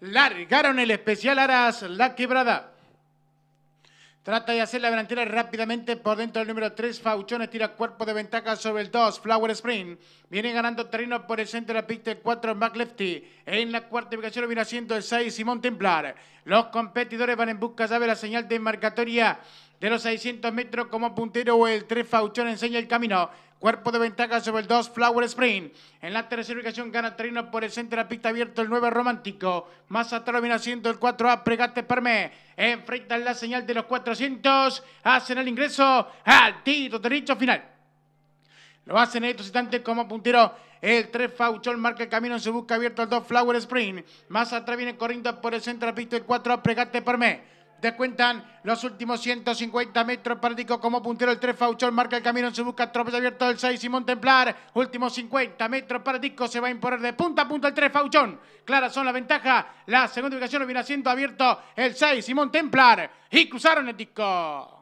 Largaron el especial Aras La Quebrada. Trata de hacer la delantera rápidamente por dentro del número 3. Fauchones tira cuerpo de ventaja sobre el 2. Flower Spring viene ganando terreno por el centro de la pista. El 4 McLefty. En la cuarta ubicación lo viene haciendo el 6 Simón Templar. Los competidores van en busca, de la señal de marcatoria de los 600 metros como puntero el 3 Fauchón enseña el camino. Cuerpo de ventaja sobre el 2 Flower Spring. En la tercera ubicación gana Trino por el centro de la pista abierto el 9 Romántico. Más atrás viene haciendo el 4A Pregate Permé. Enfrentan la señal de los 400. Hacen el ingreso al tiro derecho final. Lo hacen en estos instantes como puntero. El 3 Fauchón marca el camino en su busca abierto al 2 Flower Spring. Más atrás viene corriendo por el centro de la pista el 4A Pregate Permé. Descuentan los últimos 150 metros. para disco como puntero el 3. Fauchón marca el camino. Se busca tropez abierto el 6. Simón Templar. Últimos 50 metros. para disco se va a imponer de punta a punta el 3. Fauchón. Clara son la ventaja. La segunda ubicación lo viene haciendo abierto el 6. Simón Templar. Y cruzaron el disco.